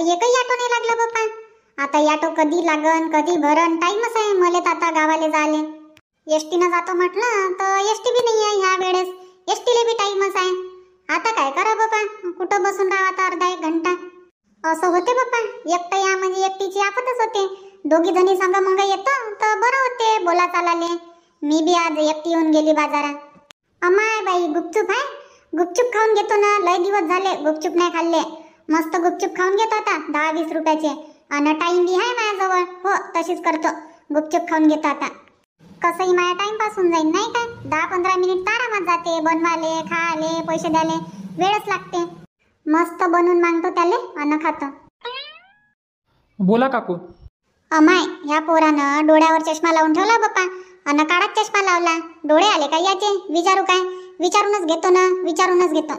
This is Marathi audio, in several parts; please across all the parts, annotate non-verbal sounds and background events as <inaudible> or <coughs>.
एकही ऑटो नाही लागला बाप्पा आता ऑटो कधी लागन कधी भरण टाईमच आहे मले आता गावाले जाले एसटीनं जातो म्हटलं तर एसटी बी नाही आहे ह्या वेळेस एसटीला बी टाईमच आहे आता काय करा बाप्पा कुठं बसून राहा आता अर्धा एक घंटा असं होते बाप्पा एकटं या म्हणजे एकटीची आपतच होते दोघी जणी सांगा मग येतो तर बरं होते बोला चालाले मी बी आज एकटी येऊन गेली बाजारात अमाय बाई गुपचूप आहे गुपचूप खाऊन घेतो ना लय दिवस झाले गुपचूप नाही खाल्ले मस्त गुपचूप खाऊन घेतो आता दहा वीस रुपयाचे आणि टाइम बी आहे माझ्याजवळ हो तशीच करतो गुपचूप खाऊन घेतो आता कसंही माझ्या टाइम पासून जाईल नाही काय दहा पंधरा मिनिट तर आरामात जाते बनवाले खाले पैसे द्याले वेळच लागते मस्त बनवून मागतो त्याले आणि खातो बोला काकू अमाय ह्या पोरानं डोळ्यावर चष्मा लावून ठेवला बाप्पा अन्न काळात चष्मा लावला डोळे आले का याचे विचारू काय विचारूनच घेतो ना विचारूनच घेतो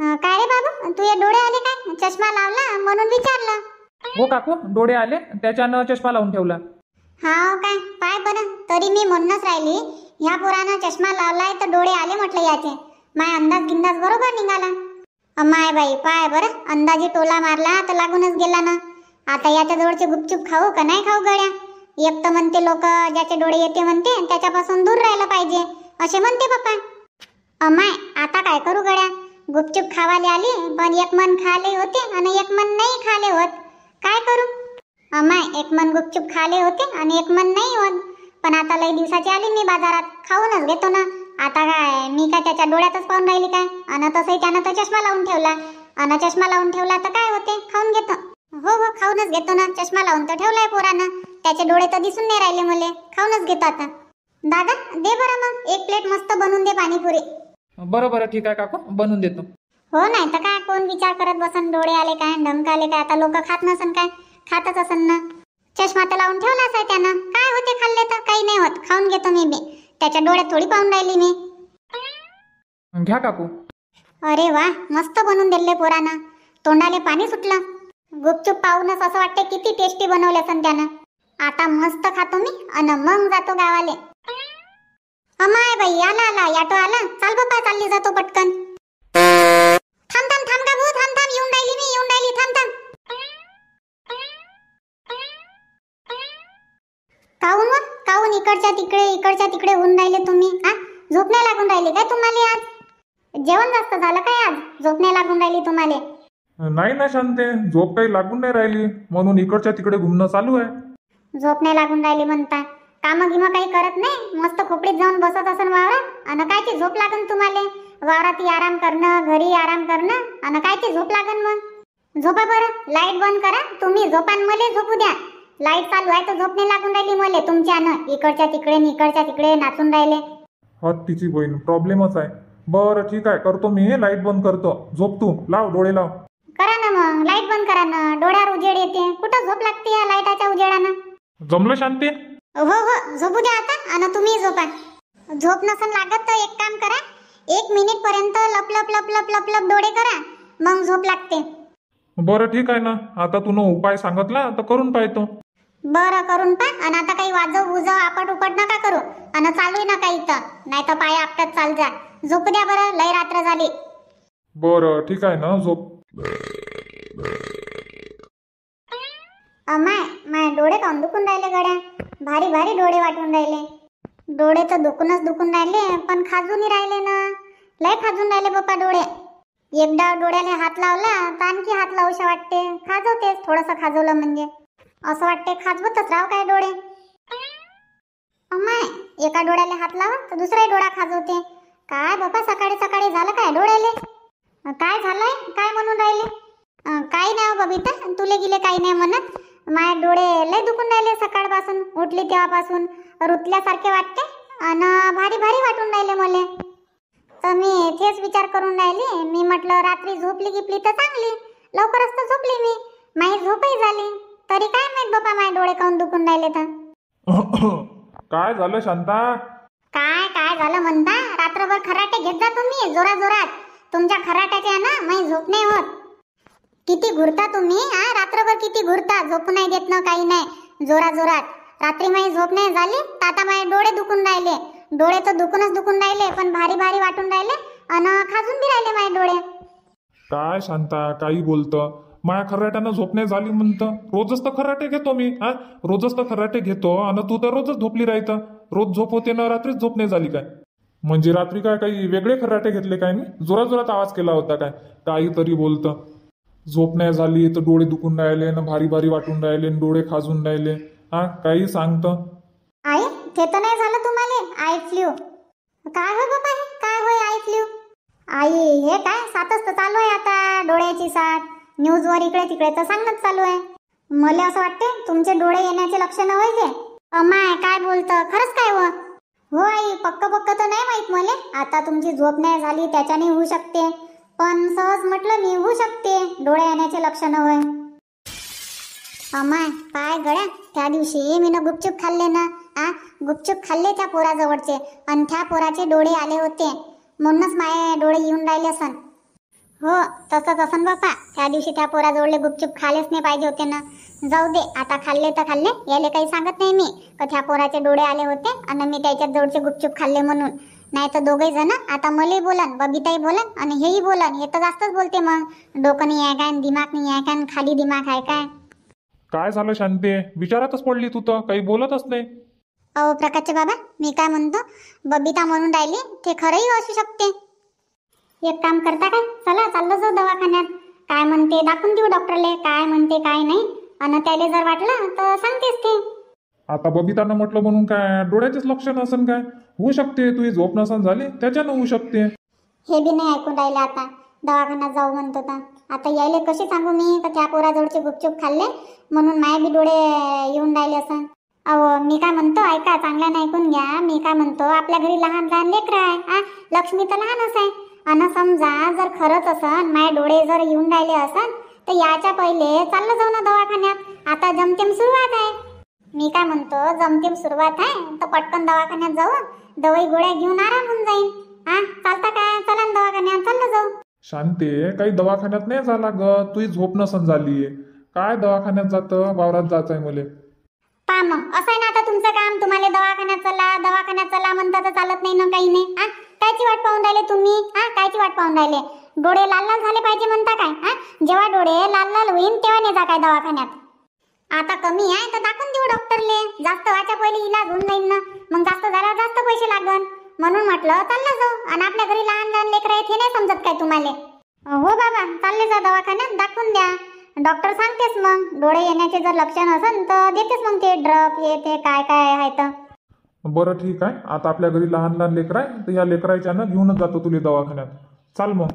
काय रे बाबू तू या डोळे आले काय चष्मा लावला म्हणून विचारलं हो काकू डोळे आले त्याच्यानं चष्मा लावून ठेवला हाव काय पाय बरं तरी मी म्हणूनच राहिली ह्या पोरानं चष्मा लावलाय तर डोळे आले म्हटले याचे माय अंदाज गिंदाज बरोबर निघाला माय बाई पाय बरं अंदाजी टोला मारला तर लागूनच गेला ना आता याच्या जवळचे गुपचूप खाऊ का नाही खाऊ गड्या एक तर म्हणते लोक ज्याचे डोळे येते म्हणते त्याच्यापासून दूर राहायला पाहिजे असे म्हणते पप्पा अमाय आता काय करू गड्या गुपचुप खावाले आले पण एक मन खाले होते आणि एक मन नाही खाले होत काय करू अमाय एक मन गुपचूप खाले होते आणि एक मन नाही होत पण आता लई दिवसाची आली मी बाजारात खाऊनच घेतो ना आता काय मी काय त्याच्या डोळ्यातच पाहून राहिली काय आणि तसंही त्यानं तर चष्मा लावून ठेवला आणि चष्मा लावून ठेवला तर काय होते खाऊन घेतो हो हो खाऊनच घेतो ना चष्मा लावून तर ठेवलाय पोरानं त्याचे डोळे तर दिसून नाही राहिले मुले खाऊनच घेतो आता दादा दे बरं मग एक प्लेट मस्त बनवून दे पाणीपुरी बरं बरं ठीक आहे काकू बनवून देतो हो नाही तर काय कोण विचार करत बसन डोळे आले काय डंक आले काय आता लोक खात नसन काय खातच असन ना चष्मा तर लावून ठेवला असाय त्यानं काय होते खाल्ले तर काही नाही होत खाऊन घेतो मी बे त्याच्या डोळ्यात थोडी पाहून राहिली मी घ्या काकू अरे वा मस्त बनवून दिले पोरानं तोंडाले पाणी सुटलं गुपचूप पाहूनच असं वाटतं किती टेस्टी बनवले असन त्यानं आता मस्त खातो मी अन मग जातो गावाले अमाय भाई आला आला याटो आला चाल बाबा चालली जातो पटकन थांब थांब थांब का भाऊ थांब थांब येऊन राहिली मी येऊन राहिली थांब थांब काऊन मग काऊन इकडच्या तिकडे इकडच्या तिकडे होऊन राहिले तुम्ही हा झोप नाही लागून राहिले काय तुम्हाला आज जेवण जास्त झालं काय आज झोप नाही लागून राहिली तुम्हाला नाही ना शांते झोप काही लागून नाही राहिली म्हणून इकडच्या तिकडे घुमणं चालू आहे झोप नाही लागून राहिली म्हणता कामं गिमं काही करत नाही मस्त खोपडीत जाऊन बसत असन वावरात काय कायची झोप लागन तुम्हाला वावरात आराम करणं घरी आराम करणं काय कायची झोप लागन मग झोपा बरं लाईट बंद करा तुम्ही झोपान मले झोपू द्या लाईट चालू आहे तर झोप नाही लागून राहिली मले तुमच्या तुमच्यानं इकडच्या तिकडे इकडच्या तिकडे नाचून राहिले हत्तीची बहीण प्रॉब्लेमच आहे बरं ठीक आहे करतो मी लाईट बंद करतो झोप तू लाव डोळे लाव करा ना मग लाईट बंद करा ना डोळ्यावर उजेड येते कुठं झोप लागते या लाईटाच्या उजेडानं जमलं शांती हो हो झोपू द्या आता आणि तुम्ही झोपा झोप नसन लागत तर एक काम करा एक मिनिट पर्यंत लप लप लप लप लप लप डोळे करा मग झोप लागते बरं ठीक आहे ना आता तू उपाय सांगितला तर करून पाहतो बरं करून पा आणि आता काही वाजव उजव आपट उपट नका करू आणि चालू नका इथं नाही तर पाय आपटत चाल जा झोपू द्या बरं लय रात्र झाली बरं ठीक आहे ना झोप अमाय माय डोळे काम दुखून राहिले गड्या भारी भारी डोळे वाटून राहिले डोळे तर दुखूनच दुखून राहिले पण खाजूनही राहिले ना लय खाजून राहिले बाप्पा डोळे एकदा डोळ्याला हात लावला तर आणखी हात लावूशा वाटते खाजवतेच थोडस खाजवलं म्हणजे असं वाटते खाजवतच राव काय डोळे अमाय एका डोळ्याला हात लावा तर दुसराही डोळा खाजवते काय बाप्पा सकाळी सकाळी झालं काय डोळ्याले काय झालंय काय म्हणून राहिले काही नाही हो बबिता तुले गेले काही नाही म्हणत माझे डोळे लय दुखून राहिले सकाळपासून उठली तेव्हापासून रुतल्यासारखे वाटते अन भारी भारी वाटून राहिले मले तर मी तेच विचार करून राहिली मी म्हटलं रात्री झोपली गिपली तर चांगली लवकरच तर झोपली मी माझी झोपही झाली तरी काय माहित बाबा माझे डोळे काऊन दुखून राहिले तर <coughs> काय झालं शांता काय काय झालं म्हणता रात्रभर खराटे घेत जा तुम्ही जोरा जोरात तुमच्या खराट्याच्या ना माझी झोप नाही होत किती घुरता तुम्ही हा रात्रभर किती घुरता झोप नाही देत ना काही नाही जोरा जोरात रात्री माझी झोप नाही झाली आता माझे डोळे दुखून राहिले डोळे तर दुखूनच दुखून राहिले पण भारी भारी वाटून राहिले अन खाजून बी राहिले माझे डोळे काय शांता काही बोलतं माया खराट्यानं झोप नाही झाली म्हणतं रोजच तर खर्राटे घेतो मी हा रोजच तर खर्राटे घेतो आणि तू तर रोजच झोपली राहतं रोज झोप होते ना रात्रीच झोप नाही झाली काय म्हणजे रात्री काय काही वेगळे खर्राटे घेतले काय मी जोरात आवाज केला होता काय काहीतरी बोलतं झोप नाही झाली तर डोळे दुखून राहिले ना भारी भारी वाटून राहिले डोळे खाजून राहिले हा काही सांगतो आई ते तर नाही झालं तुम्हाला आई फ्ल्यू काय होय बाबा काय होय आई फ्ल्यू आई हे काय सातच तर चालू आहे आता डोळ्याची साथ न्यूजवर इकडे तिकडे तर सांगत चालू आहे मला असं वाटते तुमचे डोळे येण्याचे लक्षण होय ते अमाय काय बोलतं खरंच काय हो हो आई पक्क पक्क तर नाही माहित मले आता तुमची झोप नाही झाली त्याच्याने होऊ शकते पण सहज म्हटलं निघू शकते डोळे येण्याचे लक्षण होय अमाय काय गळ्या त्या दिवशी मी गुपचूप खाल्ले ना आ गुपचूप खाल्ले त्या पोराजवळचे आणि त्या पोराचे डोळे आले होते म्हणूनच माये डोळे येऊन राहिले असन हो तसंच असन बापा त्या दिवशी त्या पोराजवळले गुपचूप खालेच नाही पाहिजे होते ना जाऊ दे आता खाल्ले तर खाल्ले याले काही सांगत नाही मी का त्या पोराचे डोळे आले होते आणि मी त्याच्या जवळचे गुपचूप खाल्ले म्हणून नाही तर दोघे जण आता मले बोलन बबिताही बोलन आणि हेही बोलन हे तर जास्तच बोलते मग डोकं नाही आहे काय दिमाग नाही आहे काय खाली दिमाग आहे काय काय झालं शांती विचारातच पडली तू तर काही बोलतच नाही अहो प्रकाशचे बाबा मी काय म्हणतो बबिता म्हणून राहिली ते खरंही असू शकते एक काम करता काय चला चाललो जाऊ दवाखान्यात काय म्हणते दाखवून देऊ डॉक्टरले काय म्हणते काय नाही आणि त्याला जर वाटलं तर सांगतेस ते आता बबितानं म्हटलं म्हणून काय डोळ्याचेच लक्ष नसन काय होऊ शकते तुझी झोप नसन झाली त्याच्यानं होऊ शकते हे बी नाही ऐकून राहिलं आता दवाखान्यात जाऊ म्हणतो तर आता यायले कसे सांगू मी का त्या पोराजवळचे गुपचूप खाल्ले म्हणून माय बी डोळे येऊन राहिले असं अहो मी काय म्हणतो ऐका चांगल्यानं ऐकून घ्या मी काय म्हणतो आपल्या घरी लहान लहान लेकरं आहे आ लक्ष्मी तर लहानच आहे अन समजा जर खरंच असन माय डोळे जर येऊन राहिले असन तर याच्या पहिले चाललं जाऊ ना दवाखान्यात आता जमतेम सुरुवात आहे मी काय म्हणतो जमतीम सुरुवात आहे तर पटकन दवाखान्यात जाऊ दवाई गोळ्या घेऊन आराम होऊन जाईन हा चालता काय चला दवाखान्यात चाललं जाऊ शांते काही दवाखान्यात नाही जा ग तुझी झोप नसन झालीये काय दवाखान्यात जात वावरात जायचंय मुले पा मग असं आहे ना आता तुमचं काम तुम्हाला दवाखान्यात चला दवाखान्यात चला म्हणता तर चालत नाही ना काही नाही हा कायची वाट पाहून राहिले तुम्ही हा कायची वाट पाहून राहिले डोळे लाल लाल झाले पाहिजे म्हणता काय हा जेव्हा डोळे लाल लाल होईल तेव्हा नाही जा काय दवाखान्यात आता कमी आहे तर दाखवून देऊ डॉक्टरले जास्त व्हायच्या पहिले इलाज होऊन जाईल ना मग जास्त झाल्यावर जास्त पैसे लागन म्हणून म्हटलं चाललं जाऊ आणि आपल्या घरी लहान लहान लेकर आहेत हे नाही समजत काय तुम्हाला हो बाबा चालले जा दवाखान्यात दाखवून द्या डॉक्टर सांगतेस मग डोळे येण्याचे जर लक्षण असेल तर देतेस मग ते ड्रप हे ते काय काय आहे तर बरं ठीक आहे आता आपल्या घरी लहान लहान लेकर आहे तर या लेकराच्या ना घेऊनच जातो तुले दवाखान्यात चाल मग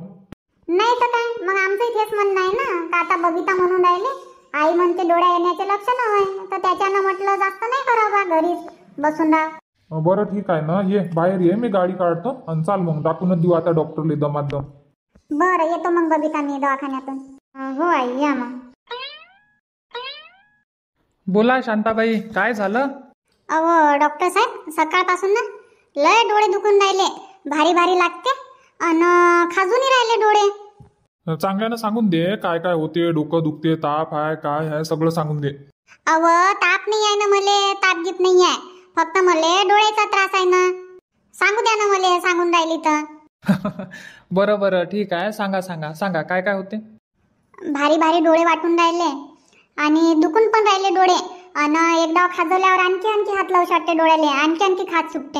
नाही तर काय मग आमचं इथेच म्हणणं आहे ना आता बबिता म्हणून राहिले आई म्हणते डोळ्या येण्याचे लक्ष आहे तर त्याच्यानं म्हटलं जास्त नाही बा घरी बसून राहा बरं ठीक आहे ना ये बाहेर ये मी गाडी काढतो आणि चाल मग टाकून देऊ आता डॉक्टर दमात दम बरं येतो मग बबिता मी दवाखान्यातून हो आई या मग बोला शांताबाई काय झालं अहो डॉक्टर साहेब सकाळपासून ना लय डोळे दुखून राहिले भारी भारी लागते अन खाजूनही राहिले डोळे चांगल्यानं सांगून दे काय काय होते डोकं दुखते ताप आहे काय आहे सगळं सांगून दे अव ताप नाही आहे ना मले ताप घेत नाही आहे फक्त मले डोळ्याचा त्रास आहे ना सांगू द्या ना मले सांगून राहिली तर <laughs> बरं बरं ठीक आहे सांगा सांगा सांगा काय काय होते भारी भारी डोळे वाटून राहिले आणि दुखून पण राहिले डोळे आणि एकदा खाजवल्यावर आणखी आणखी हात लावू शकते डोळ्याले आणखी आणखी खात सुटते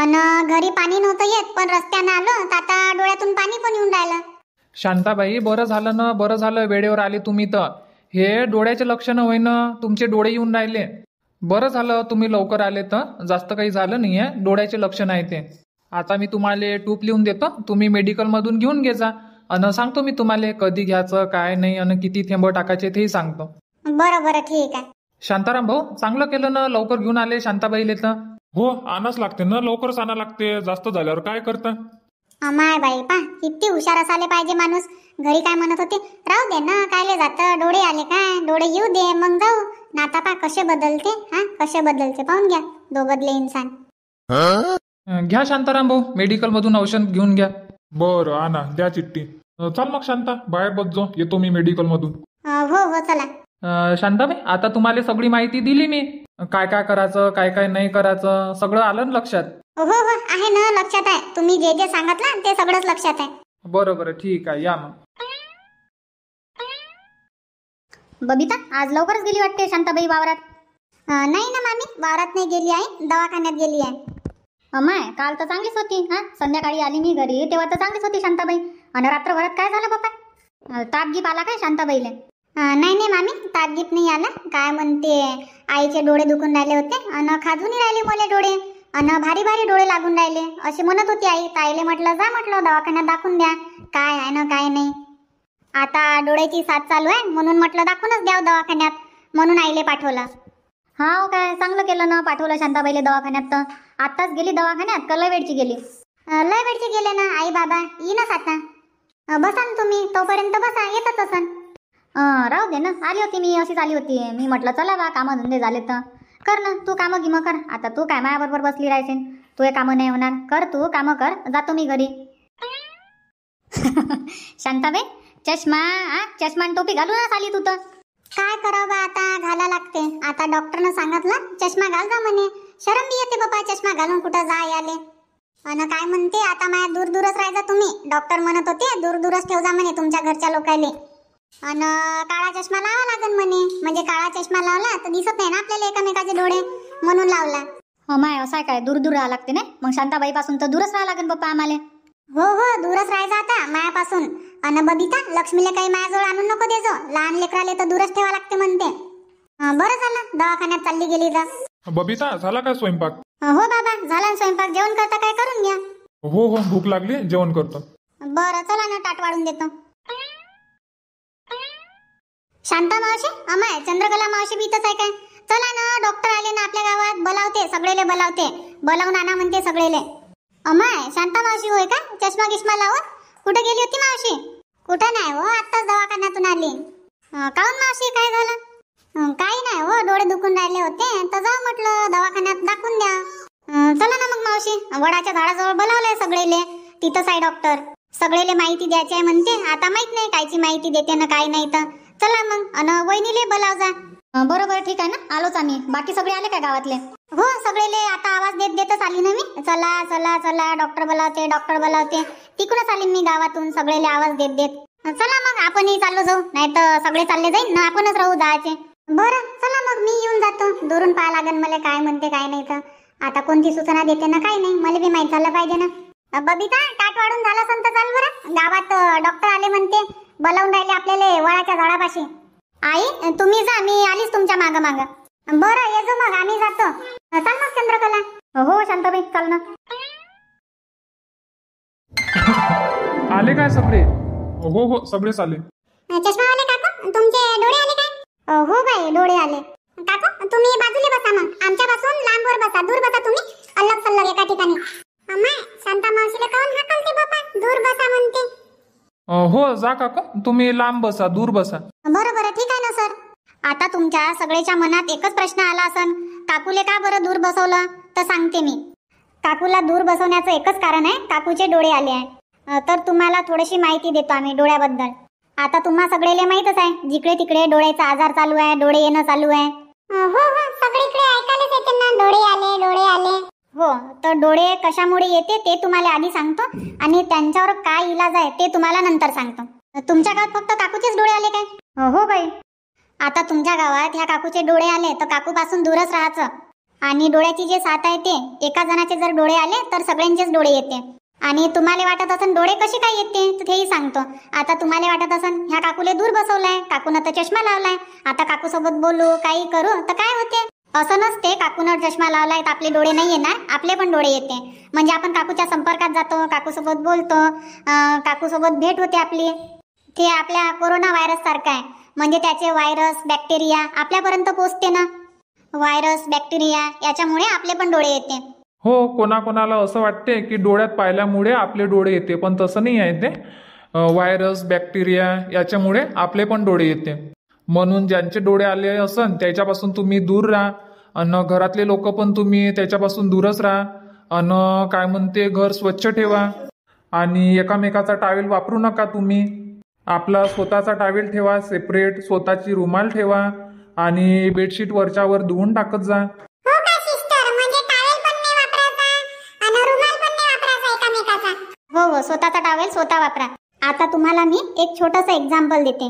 आणि घरी पाणी नव्हतं येत पण रस्त्यानं आलो तर आता डोळ्यातून पाणी पण येऊन राहिलं शांताबाई बरं झालं ना बरं झालं वेळेवर आले तुम्ही तर हे डोळ्याचे लक्षणं होईन तुमचे डोळे येऊन राहिले बरं झालं तुम्ही लवकर आले तर जास्त काही झालं नाही आहे डोळ्याचे लक्षण आहे ते आता मी तुम्हाला टूप लिहून देतो तुम्ही मेडिकलमधून घेऊन घेजा अन सांगतो मी तुम्हाला कधी घ्यायचं काय नाही आणि किती थेंब टाकायचे तेही सांगतो बरं बरं ठीक आहे शांताराम भाऊ चांगलं केलं ना लवकर घेऊन आले शांताबाईले तर हो आणाच लागते ना लवकरच आणा लागते जास्त झाल्यावर काय करता माय बाई पा किती हुशार असाले पाहिजे माणूस घरी काय म्हणत होते राहू दे ना कायले जात डोळे आले काय डोळे येऊ दे मग जाऊ नाता पा कसे बदलते हा कसे बदलते पाहून घ्या दो बदले इन्सान घ्या शांताराम भाऊ मेडिकल मधून औषध घेऊन घ्या बर आना द्या चिठ्ठी चल मग शांता बाहेर बसजो येतो मी मेडिकल मधून हो हो चला शांता भाई आता तुम्हाला सगळी माहिती दिली मी काय काय करायचं काय काय नाही करायचं सगळं आलं ना लक्षात हो, हो हो आहे ना लक्षात आहे तुम्ही जे जे सांगितलं ते सगळंच लक्षात आहे बरोबर ठीक आहे या मग बबिता आज लवकरच गेली वाटते शांताबाई वावरात नाही ना मामी वावरात नाही गेली आहे दवाखान्यात गेली आहे अमाय काल तर चांगलीच होती हा संध्याकाळी आली मी घरी तेव्हा तर चांगलीच होती शांताबाई आणि रात्रभरात काय झालं बाबा तापगीप आला काय शांताबाईला नाही नाही मामी ताप नाही आला काय म्हणते आईचे डोळे दुखून राहिले होते आणि खाजूनही राहिले मोले डोळे अन भारी भारी डोळे लागून राहिले असे म्हणत होती आई ताईले म्हटलं जा म्हटलं दवाखान्यात दाखवून द्या काय आहे ना काय नाही आता डोळ्याची साथ चालू आहे म्हणून म्हटलं दाखवूनच द्याव हो दवाखान्यात म्हणून आईले पाठवलं हा हो काय चांगलं केलं ना पाठवलं शांताबाईले दवाखान्यात तर आत्ताच गेली दवाखान्यात का लय वेळची गेली लय वेळची गेले ना आई बाबा ना आता बसा ना तुम्ही तोपर्यंत बसा येतच असन राहू दे ना आली होती मी अशीच आली होती मी म्हटलं चला बा कामधंदे झाले तर कर ना तू कामं गिमं कर आता तू काय माझ्याबरोबर बसली राहशील तू हे कामं नाही होणार कर तू कामं कर जातो मी घरी <laughs> शांताबाई चष्मा आ चष्मा टोपी घालू ना साली तू तर काय करावं बा आता घाला लागते आता डॉक्टरनं सांगितलं चष्मा घाल जा म्हणे शरम मी येते बाबा चष्मा घालून कुठं जा आले अन काय म्हणते आता माझ्या दूर दूरच राहायचा तुम्ही डॉक्टर म्हणत होते दूर दूरच ठेव जा म्हणे तुमच्या घरच्या लोकायले अन काळा चष्मा लावा लागन म्हणे म्हणजे काळा चष्मा लावला तर दिसत नाही ना आपल्याला एकमेकाचे डोळे म्हणून लावला हो माय असं काय दूर दूर राहावं लागते ना मग शांताबाई पासून तर दूरच राहावं लागेल बाप्पा आम्हाला हो हो दूरच राहायचं आता मायापासून अन बबिता लक्ष्मीला काही मायाजवळ आणून नको देजो लहान लेकराले तर दूरच ठेवा लागते म्हणते बरं झालं दवाखान्यात चालली गेली जा बबिता झाला का स्वयंपाक हो बाबा झाला स्वयंपाक जेवण करता काय करून घ्या हो हो भूक लागली जेवण करतो बरं चला ना ताट वाढून देतो शांता मावशी अमाय चंद्रकला मावशी बी आहे काय चला ना डॉक्टर आले ना आपल्या गावात बोलावते सगळेले बोलावते बोलावून आणा म्हणते सगळेले अमाय शांता मावशी होय का चष्मा गिष्मा लावून कुठे गेली होती मावशी कुठे नाही हो आत्ताच दवाखान्यातून आली काऊन मावशी काय झालं काही नाही हो डोळे दुखून राहिले होते तर जाऊ म्हटलं दवाखान्यात दाखवून द्या चला ना मग मावशी वडाच्या झाडाजवळ बोलावलंय सगळेले तिथंच आहे डॉक्टर सगळेले माहिती द्यायची आहे म्हणते आता माहित नाही कायची माहिती देते ना काय नाही तर चला मग अन वहिनीले बोलाव जा बरोबर ठीक आहे ना आलोच आम्ही बाकी सगळे आले का गावातले हो सगळेले आता आवाज देत देतच आली ना मी चला चला चला डॉक्टर बोलावते डॉक्टर बोलावते तिकडूनच आली मी गावातून सगळेले आवाज देत देत चला मग आपणही चाललो जाऊ नाही तर सगळे चालले जाईल ना आपणच राहू जायचे बरं चला मग मी येऊन जातो दुरून पाहा लागेल मला काय म्हणते काय नाही तर आता कोणती सूचना देते ना काय नाही मला बी माहीत झालं पाहिजे ना बबिता टाट वाढून झाला संत चाल बरं गावात डॉक्टर आले म्हणते बोलावून राहिले आपल्याला वळाच्या झाडापाशी आई तुम्ही जा मी आलीच तुमच्या माग माग बरं ये जो मग आम्ही जातो चाल मग चंद्रकला हो शांताबाई चाल ना आले काय सगळे हो हो आले चष्मा आले काका तुमचे डोळे आले काय हो बाई डोळे आले काका तुम्ही बाजूला बसा मग आमच्यापासून लांबवर बसा दूर बसा तुम्ही अलग सल्लग एका ठिकाणी अम्मा शांता मावशीला कोण हाकलते बापा दूर बसा म्हणते हो जा काका तुम्ही लांब बसा दूर बसा बरोबर ठीक आहे ना सर आता तुमच्या सगळ्याच्या मनात एकच प्रश्न आला असन काकूले का बरं दूर बसवलं तर सांगते मी काकूला दूर बसवण्याचं एकच कारण आहे काकूचे डोळे आले आहे तर तुम्हाला थोडीशी माहिती देतो आम्ही डोळ्याबद्दल आता तुम्हा सगळेले माहितच आहे जिकडे तिकडे डोळ्याचा आजार चालू आहे डोळे येणं चालू आहे हो हो सगळीकडे ऐकायलाच येते ना डोळे आले डोळे आले हो तर डोळे कशामुळे येते ते तुम्हाला आधी सांगतो आणि त्यांच्यावर काय इलाज आहे ते तुम्हाला नंतर सांगतो तुमच्या गावात फक्त काकूचेच डोळे आले काय हो, हो बाई आता तुमच्या गावात ह्या काकूचे डोळे आले तर काकूपासून दूरच राहायचं आणि डोळ्याची जे साथ आहे ते एका जणाचे जर डोळे आले तर सगळ्यांचेच डोळे येते आणि तुम्हाला वाटत असन डोळे कसे काय येते तर तेही सांगतो आता तुम्हाला वाटत असन ह्या काकूले दूर बसवलाय काकून तर चष्मा लावलाय आता काकूसोबत बोलू काही करू तर काय होते असं नसते काकूनं चष्मा लावलाय तर आपले डोळे नाही येणार आपले पण डोळे येते म्हणजे आपण काकूच्या संपर्कात जातो काकूसोबत बोलतो काकूसोबत भेट होते आपली ते आपल्या कोरोना व्हायरस सारखं आहे म्हणजे त्याचे व्हायरस बॅक्टेरिया आपल्यापर्यंत पोचते ना व्हायरस बॅक्टेरिया याच्यामुळे आपले पण डोळे येते हो कोणाकोणाला असं वाटते की डोळ्यात पाहिल्यामुळे आपले डोळे येते पण तसं नाही आहे ते व्हायरस बॅक्टेरिया याच्यामुळे आपले पण डोळे येते म्हणून ज्यांचे डोळे आले असन त्याच्यापासून तुम्ही दूर राहा अन घरातले लोक पण तुम्ही त्याच्यापासून दूरच राहा अन काय म्हणते घर स्वच्छ ठेवा आणि एकामेकाचा टावेल वापरू नका तुम्ही आपला स्वतःचा टावेल ठेवा सेपरेट स्वतःची रुमाल ठेवा आणि बेडशीट वरच्यावर धुवून टाकत जा हो स्वतःचा टावेल स्वतः वापरा आता तुम्हाला मी एक छोटस एक्झाम्पल देते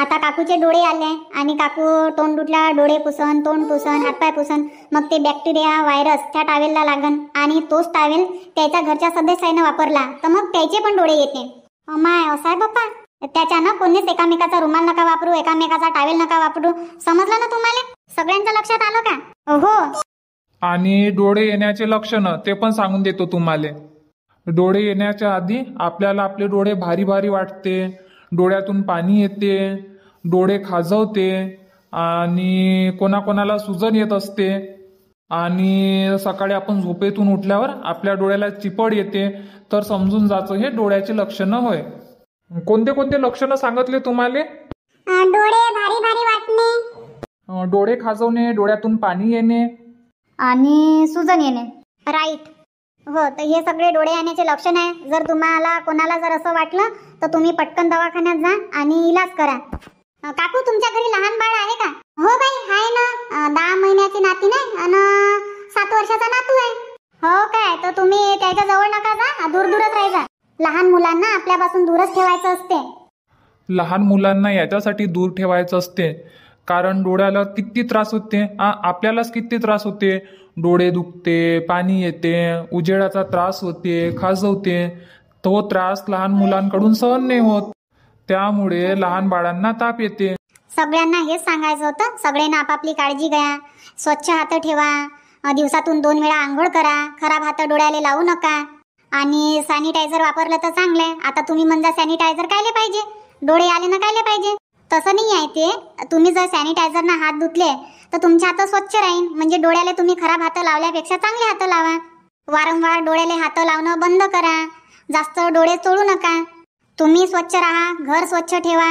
आता काकूचे डोळे आले आणि काकू तोंड उठला डोळे पुसन तोंड पुसन हातपाय पुसन मग ते बॅक्टेरिया व्हायरस त्या टावेलला लागन आणि तोच टावेल त्याच्या घरच्या सदस्यानं वापरला तर मग त्याचे पण डोळे येते माय असाय बाप्पा त्याच्यानं कोणीच एकामेकाचा रुमाल नका वापरू एकामेकाचा टावेल नका वापरू समजलं ना तुम्हाला सगळ्यांच्या लक्षात आलं का हो आणि डोळे येण्याचे लक्षण ते पण सांगून देतो तुम्हाला डोळे येण्याच्या आधी आपल्याला आपले डोळे भारी भारी वाटते डोळ्यातून पाणी येते डोळे खाजवते आणि कोणाकोणाला सुजन येत असते आणि सकाळी आपण झोपेतून उठल्यावर आपल्या डोळ्याला चिपड येते तर समजून जायचं हे डोळ्याचे लक्षणं होय कोणते कोणते लक्षणं सांगितले तुम्हाला डोळे भारी भारी वाटणे डोळे खाजवणे डोळ्यातून पाणी येणे आणि सुजन येणे राईट हो तर हे सगळे डोळे येण्याचे लक्षण आहे जर तुम्हाला कोणाला जर असं वाटलं तर तुम्ही पटकन दवाखान्यात जा आणि इलाज करा काकू तुमच्या घरी लहान बाळ आहे का हो बाई आहे ना दहा महिन्याची नाती नाही आणि सात वर्षाचा नातू आहे हो काय तर तुम्ही त्याच्या जवळ नका जा दूर दूरच राहायचा लहान मुलांना आपल्यापासून दूरच ठेवायचं असते लहान मुलांना याच्यासाठी दूर ठेवायचं असते कारण डोळ्याला किती त्रास होते आपल्यालाच किती त्रास होते डोळे दुखते पाणी येते उजेडाचा त्रास होते खाजवते तो त्रास लहान मुलांकडून सहन नाही होत त्यामुळे लहान बाळांना ताप येते सगळ्यांना हेच सांगायचं होतं सगळ्यांना आपापली काळजी घ्या स्वच्छ हात ठेवा दिवसातून दोन वेळा आंघोळ करा खराब हात डोळ्याला लावू नका आणि सॅनिटायझर वापरलं तर चांगलंय आता तुम्ही म्हणजे सॅनिटायझर कायले पाहिजे डोळे आले ना कायले पाहिजे तसं नाही आहे ते तुम्ही जर सॅनिटायझरनं हात धुतले तर तुमचे हात स्वच्छ राहील म्हणजे डोळ्याला तुम्ही खराब हात लावल्यापेक्षा चांगले हात लावा वारंवार डोळ्याला हात लावणं बंद करा जास्त डोळे चोळू नका तुम्ही स्वच्छ राहा घर स्वच्छ ठेवा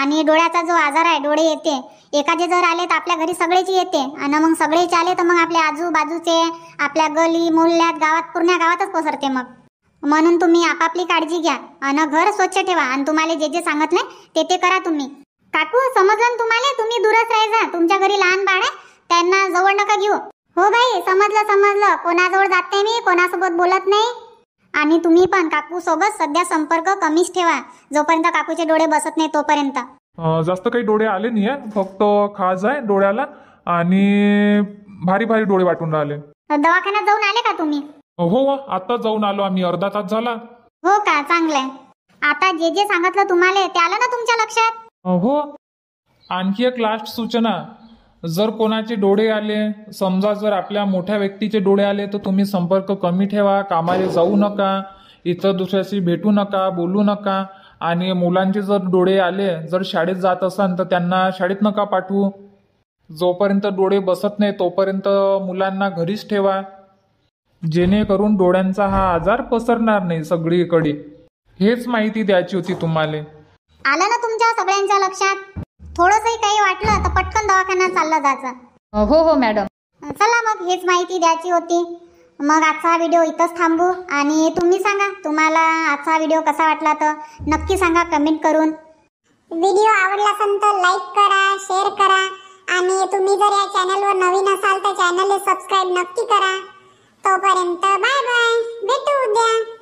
आणि डोळ्याचा जो आजार आहे डोळे येते एखादे जर आले तर आपल्या घरी सगळेच येते आणि मग सगळेच आले तर मग आपल्या आजूबाजूचे आपल्या गली मोहल्ल्यात गावात पूर्ण गावातच पसरते मग म्हणून तुम्ही आपापली काळजी घ्या अन घर स्वच्छ ठेवा आणि तुम्हाला जे जे सांगितले ते ते करा तुम्ही काकू समजलं तुम्हाला तुम्ही दूरच राहायचा तुमच्या घरी लहान बाळ आहे त्यांना जवळ नका घेऊ हो बाई समजलं समजलं कोणाजवळ जाते मी कोणासोबत बोलत नाही आणि तुम्ही पण काकू सोबत सध्या संपर्क कमीच ठेवा जोपर्यंत काकूचे डोळे बसत नाही तोपर्यंत जास्त काही डोळे आले नाही आहे फक्त खाज आहे डोळ्याला आणि भारी भारी डोळे वाटून राहिले दवाखान्यात जाऊन आले का तुम्ही हो, हो आता जाऊन आलो आम्ही अर्धा तास झाला हो का चांगलंय आता जे जे सांगितलं तुम्हाला ते आलं ना तुमच्या लक्षात हो आणखी एक लास्ट सूचना जर कोणाचे डोळे आले समजा जर आपल्या मोठ्या व्यक्तीचे डोळे आले तर तुम्ही संपर्क कमी ठेवा कामाला जाऊ नका इतर दुसऱ्याशी भेटू नका बोलू नका आणि मुलांचे जर डोळे आले जर शाळेत जात असाल तर त्यांना शाळेत नका पाठवू जोपर्यंत डोळे बसत नाही तोपर्यंत मुलांना घरीच ठेवा जेणेकरून डोळ्यांचा हा आजार पसरणार नाही सगळीकडे हेच माहिती द्यायची होती तुम्हाला आलं ना तुमच्या सगळ्यांच्या लक्षात थोडंसही काही वाटलं तर पटकन दवाखान्यात चालला जायचं हो हो मॅडम चला मग हेच माहिती द्यायची होती मग आजचा हा व्हिडिओ इथंच थांबू आणि तुम्ही सांगा तुम्हाला आजचा व्हिडिओ कसा वाटला तर नक्की सांगा कमेंट करून व्हिडिओ आवडला असेल तर लाईक करा शेअर करा आणि तुम्ही जर या चॅनलवर नवीन असाल तर चॅनलला सबस्क्राईब नक्की करा तोपर्यंत बाय बाय भेटू उद्या